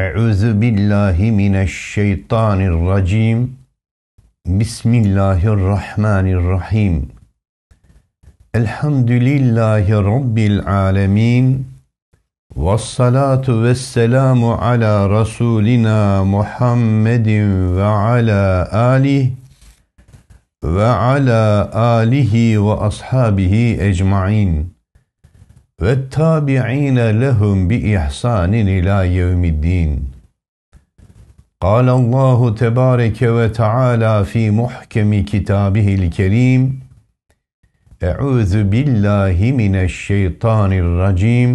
Euzu billahi mineşşeytanirracim. Bismillahirrahmanirrahim. Elhamdülillahi rabbil alamin. Ves salatu vesselamu ala rasulina Muhammedin ve ala alihi ve ala alihi ve ashabihi ecmaîn ve tabi'ine lehum bi ihsanin ila yevmiddin. قال الله تبارك وتعالى في محكم كتابه الكريم أعوذ بالله من الشيطان الرجيم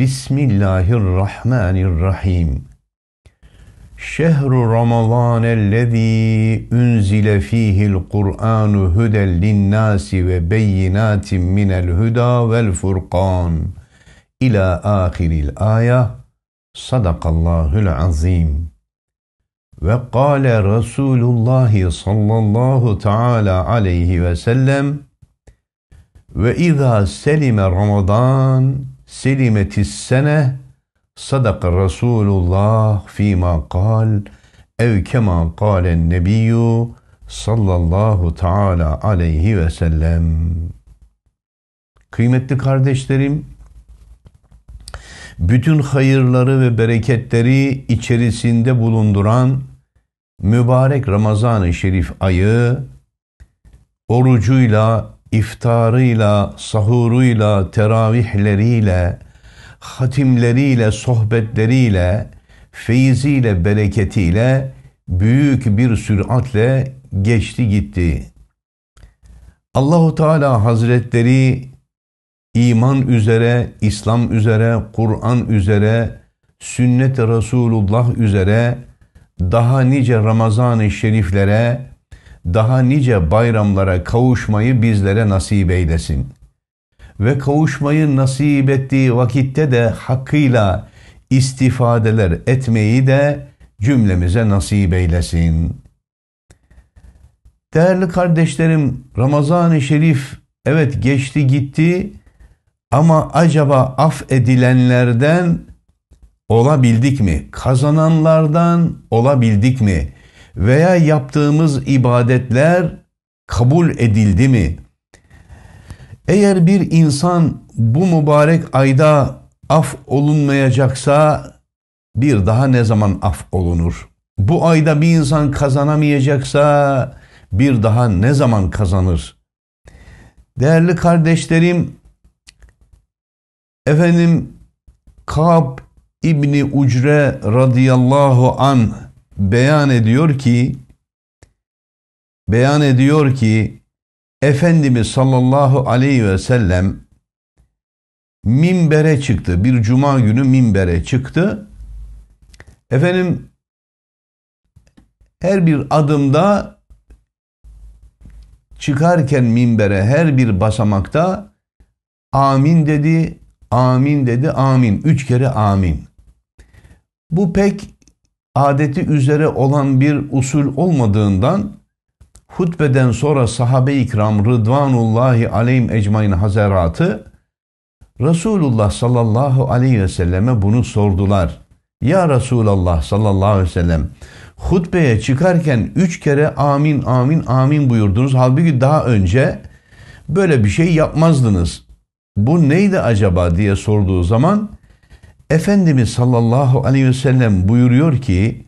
بسم الله الرحمن الرحيم Şehru Ramazan ellezî unzile fîhil Kur'anu huden linnâsi ve beyinatin minel huda vel furkan ila ahiril aya sadakallahul azim ve kâle Resulullah sallallahu teala aleyhi ve sellem ve izâ selime Ramazan selimetis sene صدق Rasulullah الله فيما قال أو كما قال النبي صلى الله تعالى عليه Kıymetli kardeşlerim, bütün hayırları ve bereketleri içerisinde bulunduran mübarek Ramazan-ı Şerif ayı, orucuyla, iftarıyla, sahuruyla, teravihleriyle, hatimleriyle, sohbetleriyle, feyiziyle, bereketiyle büyük bir süratle geçti gitti. Allahu Teala Hazretleri iman üzere, İslam üzere, Kur'an üzere, sünnet Resulullah üzere daha nice Ramazan-ı Şeriflere, daha nice bayramlara kavuşmayı bizlere nasip eylesin ve kavuşmayı nasip ettiği vakitte de hakkıyla istifadeler etmeyi de cümlemize nasip eylesin. Değerli kardeşlerim, Ramazan-ı Şerif evet geçti gitti ama acaba af edilenlerden olabildik mi? Kazananlardan olabildik mi? Veya yaptığımız ibadetler kabul edildi mi? Eğer bir insan bu mübarek ayda af olunmayacaksa bir daha ne zaman af olunur? Bu ayda bir insan kazanamayacaksa bir daha ne zaman kazanır? Değerli kardeşlerim, efendim Kab İbni Ucre radıyallahu an beyan ediyor ki beyan ediyor ki Efendimiz sallallahu aleyhi ve sellem minbere çıktı. Bir cuma günü minbere çıktı. Efendim her bir adımda çıkarken minbere her bir basamakta amin dedi, amin dedi, amin. Üç kere amin. Bu pek adeti üzere olan bir usul olmadığından hutbeden sonra sahabe-i ikram Rıdvanullahi aleyhim ecmain hazaratı Resulullah sallallahu aleyhi ve selleme bunu sordular. Ya Resulallah sallallahu aleyhi ve sellem hutbeye çıkarken üç kere amin amin amin buyurdunuz. Halbuki daha önce böyle bir şey yapmazdınız. Bu neydi acaba diye sorduğu zaman Efendimiz sallallahu aleyhi ve sellem buyuruyor ki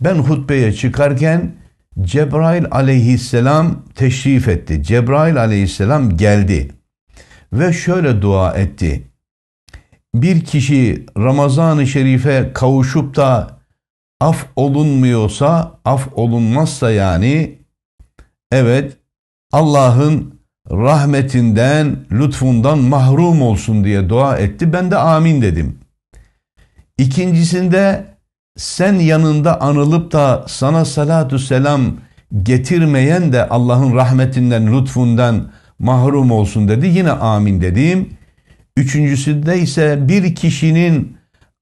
ben hutbeye çıkarken Cebrail aleyhisselam teşrif etti. Cebrail aleyhisselam geldi ve şöyle dua etti. Bir kişi Ramazan-ı Şerif'e kavuşup da af olunmuyorsa, af olunmazsa yani evet Allah'ın rahmetinden, lütfundan mahrum olsun diye dua etti. Ben de amin dedim. İkincisinde sen yanında anılıp da sana salatü selam getirmeyen de Allah'ın rahmetinden, lütfundan mahrum olsun dedi. Yine amin dediğim. Üçüncüsünde ise bir kişinin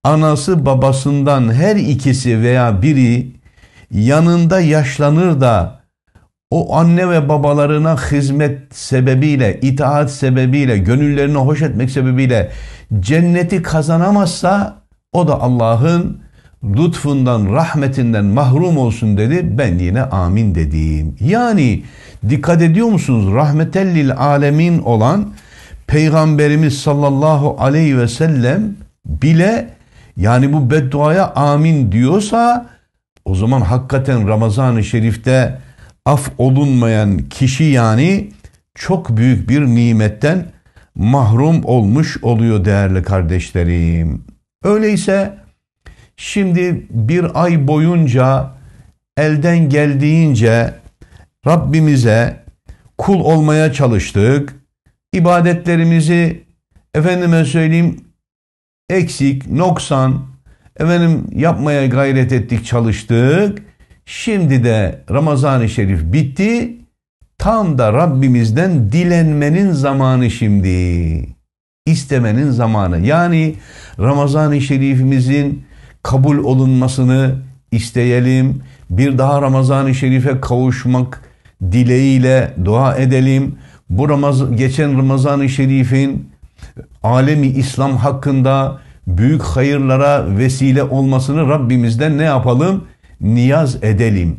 anası babasından her ikisi veya biri yanında yaşlanır da o anne ve babalarına hizmet sebebiyle, itaat sebebiyle, gönüllerini hoş etmek sebebiyle cenneti kazanamazsa o da Allah'ın lütfundan, rahmetinden mahrum olsun dedi. Ben yine amin dediğim. Yani dikkat ediyor musunuz? Rahmetellil alemin olan Peygamberimiz sallallahu aleyhi ve sellem bile yani bu bedduaya amin diyorsa o zaman hakikaten Ramazan-ı Şerif'te af olunmayan kişi yani çok büyük bir nimetten mahrum olmuş oluyor değerli kardeşlerim. Öyleyse Şimdi bir ay boyunca elden geldiğince Rabbimize kul olmaya çalıştık. İbadetlerimizi efendime söyleyeyim eksik, noksan efendim yapmaya gayret ettik, çalıştık. Şimdi de Ramazan-ı Şerif bitti. Tam da Rabbimizden dilenmenin zamanı şimdi. İstemenin zamanı. Yani Ramazan-ı Şerifimizin kabul olunmasını isteyelim. Bir daha Ramazan-ı Şerif'e kavuşmak dileğiyle dua edelim. Bu Ramaz geçen Ramazan-ı Şerif'in alemi İslam hakkında büyük hayırlara vesile olmasını Rabbimizden ne yapalım? Niyaz edelim.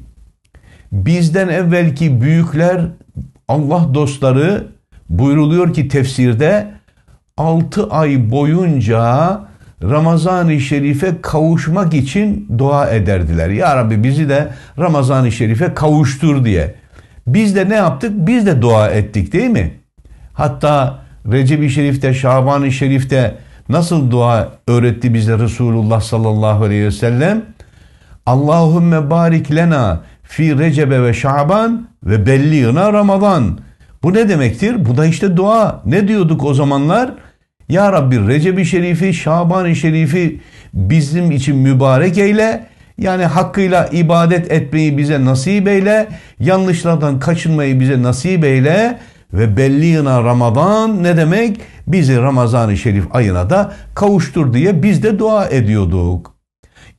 Bizden evvelki büyükler Allah dostları buyruluyor ki tefsirde 6 ay boyunca Ramazan-ı Şerif'e kavuşmak için dua ederdiler. Ya Rabbi bizi de Ramazan-ı Şerif'e kavuştur diye. Biz de ne yaptık? Biz de dua ettik değil mi? Hatta Recep-i Şerif'te, Şaban-ı Şerif'te nasıl dua öğretti bize Resulullah sallallahu aleyhi ve sellem? Allahümme barik lena fi recebe ve şaban ve belliyına ramazan. Bu ne demektir? Bu da işte dua. Ne diyorduk o zamanlar? Ya Rabbi Recep-i Şerif'i, Şaban-ı Şerif'i bizim için mübarek eyle. Yani hakkıyla ibadet etmeyi bize nasip eyle. Yanlışlardan kaçınmayı bize nasip eyle. Ve belli yana Ramazan ne demek? Bizi Ramazan-ı Şerif ayına da kavuştur diye biz de dua ediyorduk.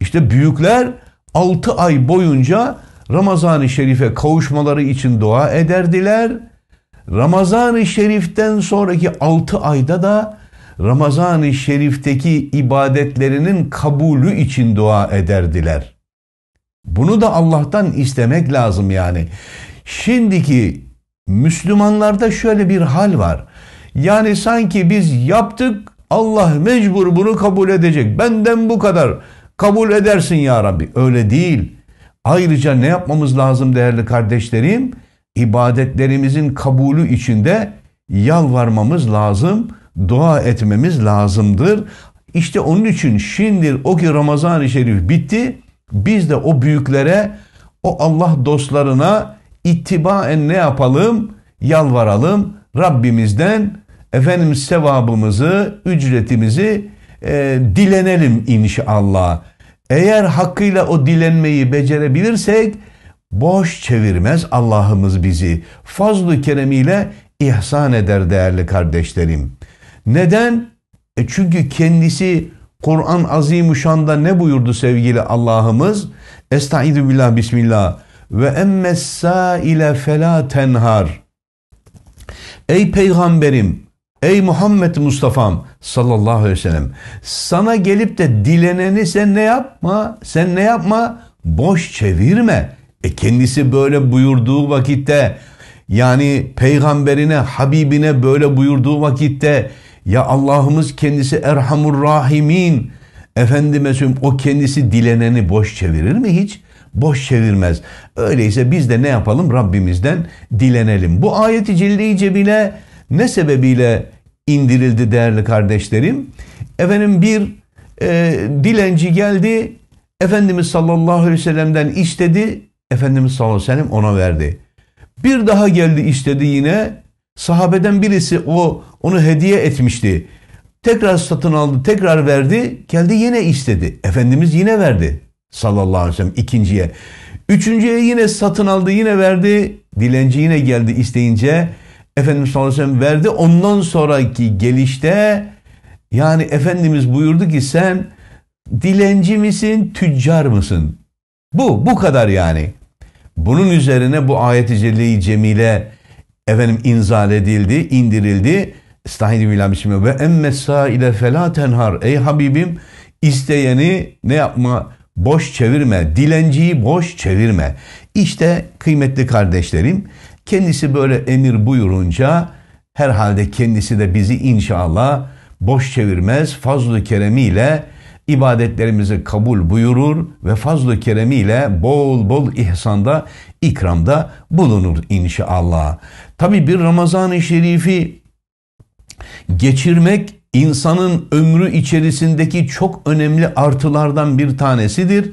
İşte büyükler 6 ay boyunca Ramazan-ı Şerif'e kavuşmaları için dua ederdiler. Ramazan-ı Şerif'ten sonraki 6 ayda da Ramazan-ı Şerif'teki ibadetlerinin kabulü için dua ederdiler. Bunu da Allah'tan istemek lazım yani. Şimdiki Müslümanlarda şöyle bir hal var. Yani sanki biz yaptık Allah mecbur bunu kabul edecek. Benden bu kadar kabul edersin ya Rabbi. Öyle değil. Ayrıca ne yapmamız lazım değerli kardeşlerim? İbadetlerimizin kabulü içinde yalvarmamız lazım dua etmemiz lazımdır. İşte onun için şimdi o ki Ramazan-ı Şerif bitti. Biz de o büyüklere, o Allah dostlarına ittibaen ne yapalım? Yalvaralım Rabbimizden efendim sevabımızı, ücretimizi e, dilenelim inşallah. Eğer hakkıyla o dilenmeyi becerebilirsek boş çevirmez Allah'ımız bizi. Fazlı keremiyle ihsan eder değerli kardeşlerim. Neden? E çünkü kendisi Kur'an Azimuşan'da ne buyurdu sevgili Allah'ımız? Estaizu billah bismillah. Ve emmes saile fela tenhar. Ey peygamberim, ey Muhammed Mustafa'm sallallahu aleyhi ve sellem. Sana gelip de dileneni sen ne yapma? Sen ne yapma? Boş çevirme. E kendisi böyle buyurduğu vakitte yani peygamberine, Habibine böyle buyurduğu vakitte ya Allah'ımız kendisi Erhamur Rahimin. Efendime söyleyeyim o kendisi dileneni boş çevirir mi hiç? Boş çevirmez. Öyleyse biz de ne yapalım? Rabbimizden dilenelim. Bu ayeti celle bile ne sebebiyle indirildi değerli kardeşlerim? Efendim bir e, dilenci geldi. Efendimiz sallallahu aleyhi ve sellem'den istedi. Efendimiz sallallahu aleyhi ve sellem ona verdi. Bir daha geldi istedi yine. Sahabeden birisi o onu hediye etmişti. Tekrar satın aldı, tekrar verdi. Geldi yine istedi. Efendimiz yine verdi. Sallallahu aleyhi ve sellem ikinciye. Üçüncüye yine satın aldı, yine verdi. Dilenci yine geldi isteyince. Efendimiz sallallahu aleyhi ve sellem verdi. Ondan sonraki gelişte yani Efendimiz buyurdu ki sen dilenci misin, tüccar mısın? Bu, bu kadar yani. Bunun üzerine bu ayet-i cemile efendim inzal edildi, indirildi. Estaizu billah bismillah. Ve emmessa ile felâ tenhar. Ey Habibim isteyeni ne yapma? Boş çevirme. Dilenciyi boş çevirme. İşte kıymetli kardeşlerim kendisi böyle emir buyurunca herhalde kendisi de bizi inşallah boş çevirmez. Fazlı keremiyle ibadetlerimizi kabul buyurur ve fazl keremiyle bol bol ihsanda ikramda bulunur inşallah. Tabi bir Ramazan-ı Şerif'i geçirmek insanın ömrü içerisindeki çok önemli artılardan bir tanesidir.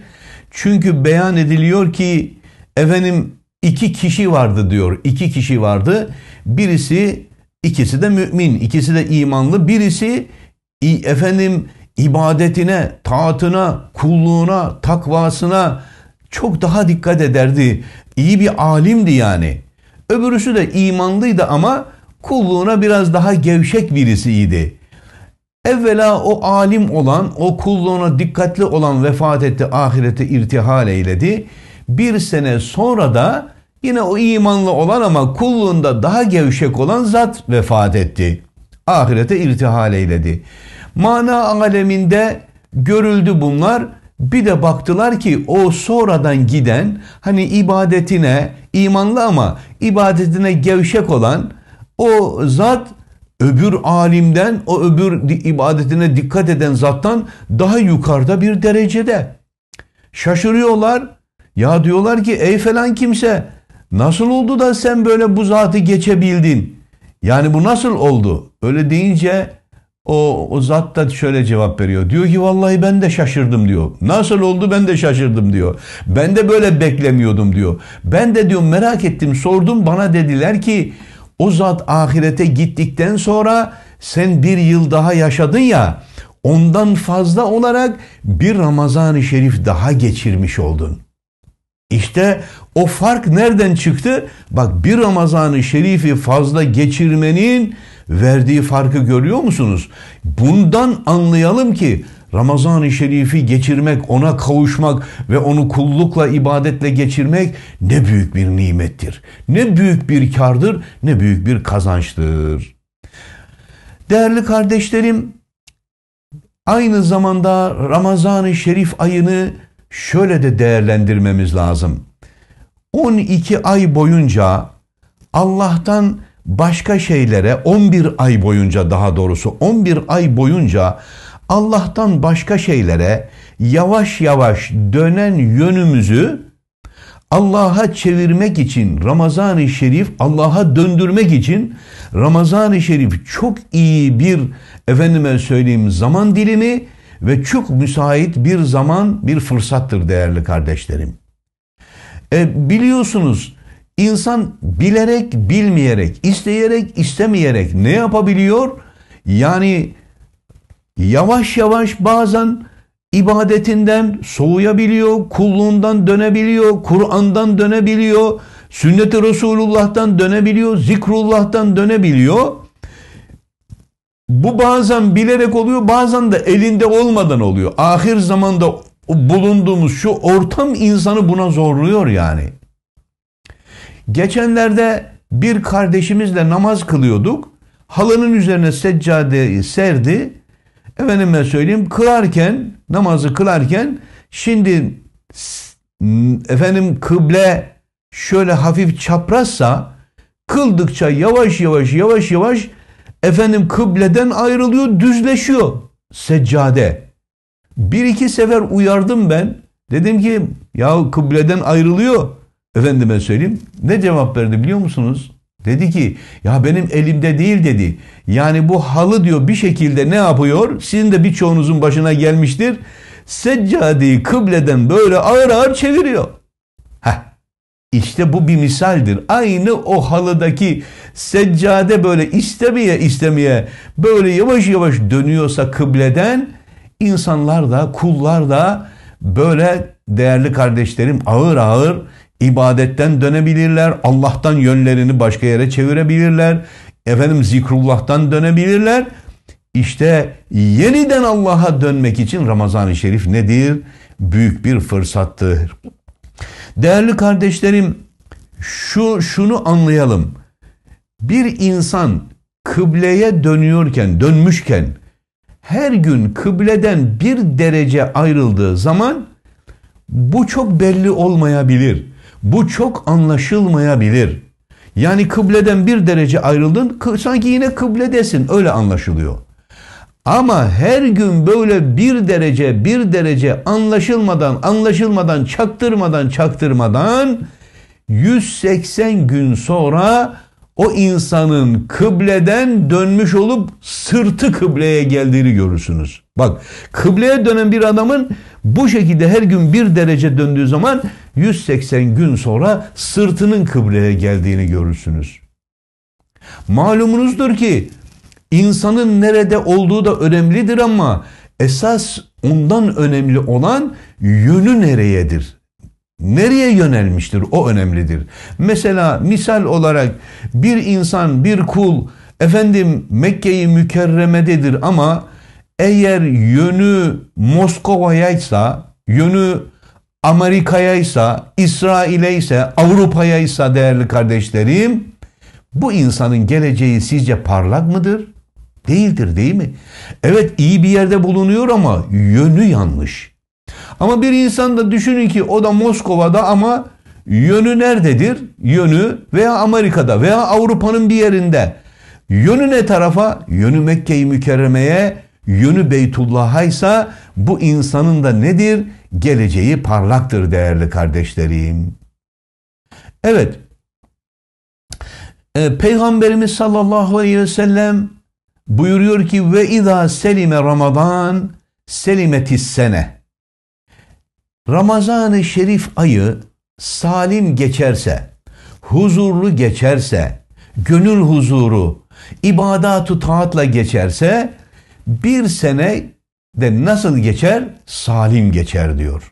Çünkü beyan ediliyor ki efendim iki kişi vardı diyor. İki kişi vardı. Birisi ikisi de mümin, ikisi de imanlı. Birisi efendim ibadetine, taatına, kulluğuna, takvasına çok daha dikkat ederdi iyi bir alimdi yani. Öbürüsü de imanlıydı ama kulluğuna biraz daha gevşek birisiydi. Evvela o alim olan, o kulluğuna dikkatli olan vefat etti, ahirete irtihal eyledi. Bir sene sonra da yine o imanlı olan ama kulluğunda daha gevşek olan zat vefat etti. Ahirete irtihal eyledi. Mana aleminde görüldü bunlar. Bir de baktılar ki o sonradan giden hani ibadetine imanlı ama ibadetine gevşek olan o zat öbür alimden o öbür ibadetine dikkat eden zattan daha yukarıda bir derecede. Şaşırıyorlar. Ya diyorlar ki ey falan kimse nasıl oldu da sen böyle bu zatı geçebildin? Yani bu nasıl oldu? Öyle deyince o, o zat da şöyle cevap veriyor. Diyor ki vallahi ben de şaşırdım diyor. Nasıl oldu ben de şaşırdım diyor. Ben de böyle beklemiyordum diyor. Ben de diyor merak ettim sordum bana dediler ki o zat ahirete gittikten sonra sen bir yıl daha yaşadın ya ondan fazla olarak bir Ramazan-ı Şerif daha geçirmiş oldun. İşte o fark nereden çıktı? Bak bir Ramazan-ı Şerif'i fazla geçirmenin verdiği farkı görüyor musunuz? Bundan anlayalım ki Ramazan-ı Şerif'i geçirmek, ona kavuşmak ve onu kullukla, ibadetle geçirmek ne büyük bir nimettir. Ne büyük bir kardır, ne büyük bir kazançtır. Değerli kardeşlerim, aynı zamanda Ramazan-ı Şerif ayını şöyle de değerlendirmemiz lazım. 12 ay boyunca Allah'tan başka şeylere 11 ay boyunca daha doğrusu 11 ay boyunca Allah'tan başka şeylere yavaş yavaş dönen yönümüzü Allah'a çevirmek için Ramazan-ı Şerif Allah'a döndürmek için Ramazan-ı Şerif çok iyi bir efendime söyleyeyim zaman dilimi ve çok müsait bir zaman bir fırsattır değerli kardeşlerim. E, biliyorsunuz İnsan bilerek, bilmeyerek, isteyerek, istemeyerek ne yapabiliyor? Yani yavaş yavaş bazen ibadetinden soğuyabiliyor, kulluğundan dönebiliyor, Kur'an'dan dönebiliyor, sünnet-i Resulullah'tan dönebiliyor, zikrullah'tan dönebiliyor. Bu bazen bilerek oluyor, bazen de elinde olmadan oluyor. Ahir zamanda bulunduğumuz şu ortam insanı buna zorluyor yani. Geçenlerde bir kardeşimizle namaz kılıyorduk. Halının üzerine seccadeyi serdi. Efendime söyleyeyim kılarken, namazı kılarken şimdi efendim kıble şöyle hafif çaprazsa kıldıkça yavaş yavaş yavaş yavaş efendim kıbleden ayrılıyor, düzleşiyor seccade. Bir iki sefer uyardım ben. Dedim ki ya kıbleden ayrılıyor. Efendime söyleyeyim. Ne cevap verdi biliyor musunuz? Dedi ki ya benim elimde değil dedi. Yani bu halı diyor bir şekilde ne yapıyor? Sizin de birçoğunuzun başına gelmiştir. Seccadeyi kıbleden böyle ağır ağır çeviriyor. Heh. İşte bu bir misaldir. Aynı o halıdaki seccade böyle istemeye istemeye böyle yavaş yavaş dönüyorsa kıbleden insanlar da kullar da böyle değerli kardeşlerim ağır ağır ibadetten dönebilirler, Allah'tan yönlerini başka yere çevirebilirler, efendim zikrullah'tan dönebilirler. İşte yeniden Allah'a dönmek için Ramazan-ı Şerif nedir? Büyük bir fırsattır. Değerli kardeşlerim, şu şunu anlayalım. Bir insan kıbleye dönüyorken, dönmüşken her gün kıbleden bir derece ayrıldığı zaman bu çok belli olmayabilir. Bu çok anlaşılmayabilir. Yani kıbleden bir derece ayrıldın sanki yine kıbledesin öyle anlaşılıyor. Ama her gün böyle bir derece bir derece anlaşılmadan anlaşılmadan çaktırmadan çaktırmadan 180 gün sonra o insanın kıbleden dönmüş olup sırtı kıbleye geldiğini görürsünüz. Bak kıbleye dönen bir adamın bu şekilde her gün bir derece döndüğü zaman 180 gün sonra sırtının kıbleye geldiğini görürsünüz. Malumunuzdur ki insanın nerede olduğu da önemlidir ama esas ondan önemli olan yönü nereyedir? Nereye yönelmiştir o önemlidir. Mesela misal olarak bir insan bir kul efendim Mekke'yi mükerremededir ama eğer yönü Moskova'yaysa, yönü Amerika'yaysa, İsrail'eyse, Avrupa'yaysa değerli kardeşlerim bu insanın geleceği sizce parlak mıdır? Değildir değil mi? Evet iyi bir yerde bulunuyor ama yönü yanlış. Ama bir insan da düşünün ki o da Moskova'da ama yönü nerededir? Yönü veya Amerika'da veya Avrupa'nın bir yerinde. Yönü ne tarafa? Yönü Mekke-i Mükerreme'ye, yönü Beytullah'a ise bu insanın da nedir? Geleceği parlaktır değerli kardeşlerim. Evet. E, Peygamberimiz sallallahu aleyhi ve sellem buyuruyor ki ve ida selime Ramazan selimetis sene. Ramazan-ı Şerif ayı salim geçerse, huzurlu geçerse, gönül huzuru, ibadat-ı taatla geçerse bir sene de nasıl geçer? Salim geçer diyor.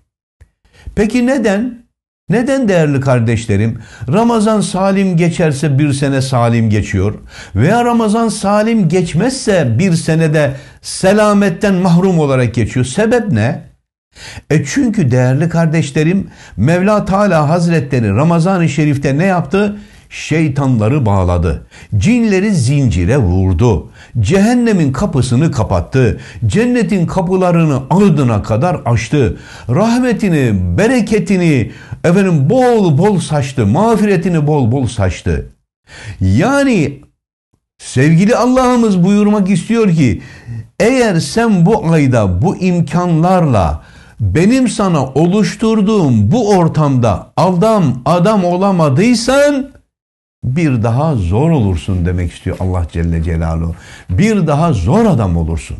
Peki neden? Neden değerli kardeşlerim? Ramazan salim geçerse bir sene salim geçiyor. Veya Ramazan salim geçmezse bir senede selametten mahrum olarak geçiyor. Sebep ne? E çünkü değerli kardeşlerim Mevla Teala Hazretleri Ramazan-ı Şerif'te ne yaptı? Şeytanları bağladı. Cinleri zincire vurdu. Cehennemin kapısını kapattı. Cennetin kapılarını ardına kadar açtı. Rahmetini, bereketini efendim bol bol saçtı. Mağfiretini bol bol saçtı. Yani sevgili Allah'ımız buyurmak istiyor ki eğer sen bu ayda bu imkanlarla benim sana oluşturduğum bu ortamda adam adam olamadıysan bir daha zor olursun demek istiyor Allah Celle Celaluhu. Bir daha zor adam olursun.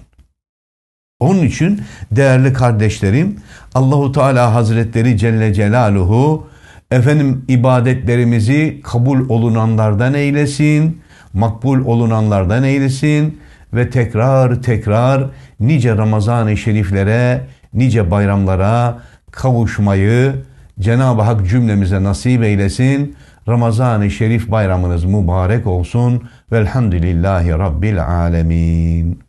Onun için değerli kardeşlerim Allahu Teala Hazretleri Celle Celaluhu efendim ibadetlerimizi kabul olunanlardan eylesin, makbul olunanlardan eylesin ve tekrar tekrar nice Ramazan-ı Şeriflere, nice bayramlara kavuşmayı Cenab-ı Hak cümlemize nasip eylesin. Ramazan-ı Şerif bayramınız mübarek olsun. Velhamdülillahi Rabbil Alemin.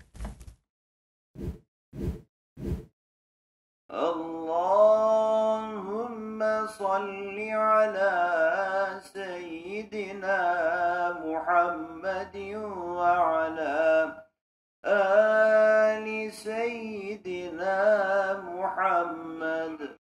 Allahümme salli ala seyyidina Muhammedin ve ala آل سيدنا محمد